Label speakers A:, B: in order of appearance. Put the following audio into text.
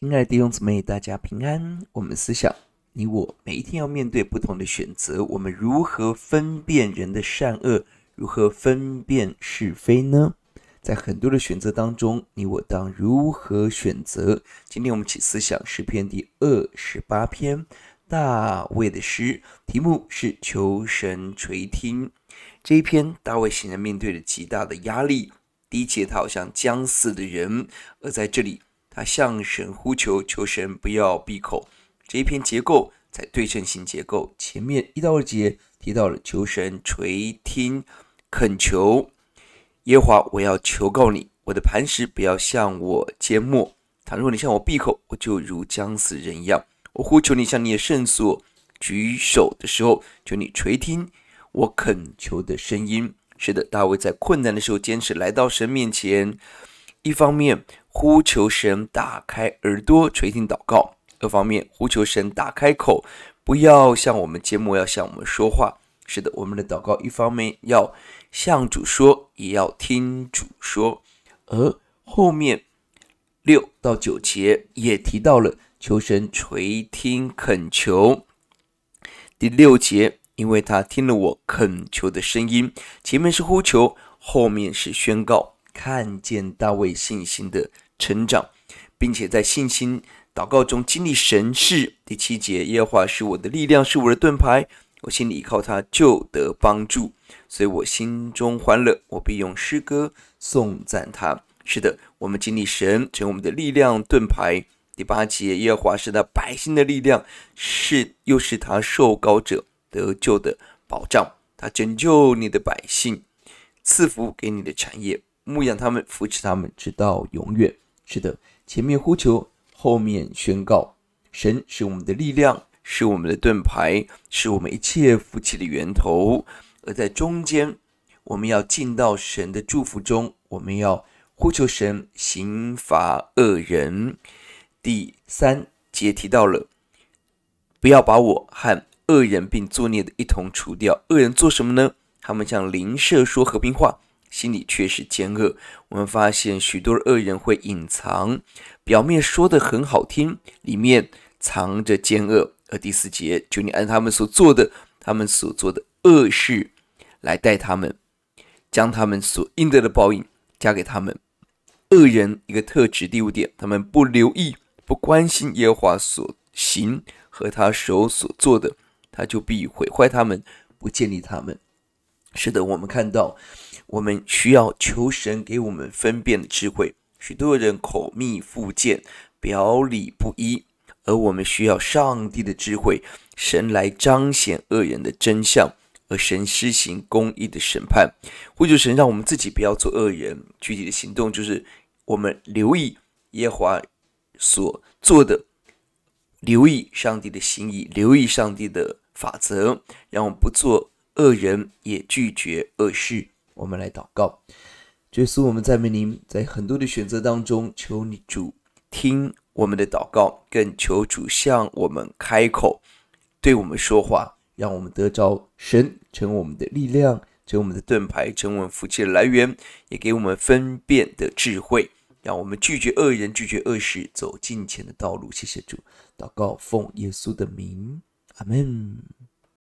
A: 亲爱的弟兄姊妹，大家平安。我们思想，你我每一天要面对不同的选择，我们如何分辨人的善恶，如何分辨是非呢？在很多的选择当中，你我当如何选择？今天我们起思想诗篇第二十八篇，大卫的诗，题目是“求神垂听”。这一篇，大卫显然面对着极大的压力，第一节他好像将死的人，而在这里。向神呼求，求神不要闭口。这一篇结构在对称性结构，前面一到二节提到了求神垂听，恳求耶华，我要求告你，我的磐石，不要向我缄默。倘若你向我闭口，我就如将死人一样。我呼求你向你的圣所举手的时候，求你垂听我恳求的声音。是的，大卫在困难的时候坚持来到神面前，一方面。呼求神打开耳朵垂听祷告，各方面呼求神打开口，不要像我们节目要向我们说话。是的，我们的祷告一方面要向主说，也要听主说。而后面六到九节也提到了求神垂听恳求。第六节，因为他听了我恳求的声音。前面是呼求，后面是宣告。看见大卫信心的。成长，并且在信心祷告中经历神事。第七节，耶和华是我的力量，是我的盾牌，我心里依靠他，就得帮助。所以我心中欢乐，我必用诗歌颂赞他。是的，我们经历神成为我们的力量盾牌。第八节，耶和华是那百姓的力量，是又是他受膏者得救的保障。他拯救你的百姓，赐福给你的产业，牧养他们，扶持他们，直到永远。是的，前面呼求，后面宣告，神是我们的力量，是我们的盾牌，是我们一切福气的源头。而在中间，我们要进到神的祝福中，我们要呼求神刑罚恶人。第三节提到了，不要把我和恶人并作孽的一同除掉。恶人做什么呢？他们向邻舍说和平话。心里却是奸恶。我们发现许多恶人会隐藏，表面说的很好听，里面藏着奸恶。而第四节，就你按他们所做的，他们所做的恶事来待他们，将他们所应得的报应加给他们。恶人一个特质，第五点，他们不留意，不关心耶和华所行和他手所做的，他就必毁坏他们，不建立他们。是的，我们看到，我们需要求神给我们分辨的智慧。许多人口蜜腹剑，表里不一，而我们需要上帝的智慧，神来彰显恶人的真相，而神施行公义的审判。或求神让我们自己不要做恶人，具体的行动就是我们留意耶华所做的，留意上帝的心意，留意上帝的法则，让我们不做。恶人也拒绝恶事。我们来祷告，耶稣，我们赞美您，在很多的选择当中，求你主听我们的祷告，更求主向我们开口，对我们说话，让我们得着神成我们的力量，成我们的盾牌，成我们福气的来源，也给我们分辨的智慧，让我们拒绝恶人，拒绝恶事，走进前的道路。谢谢主，祷告，奉耶稣的名，阿门。